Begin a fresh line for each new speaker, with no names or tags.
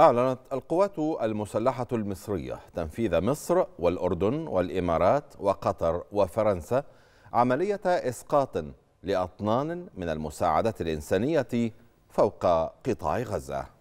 أعلنت القوات المسلحة المصرية تنفيذ مصر والأردن والإمارات وقطر وفرنسا عملية إسقاط لأطنان من المساعدات الإنسانية فوق قطاع غزة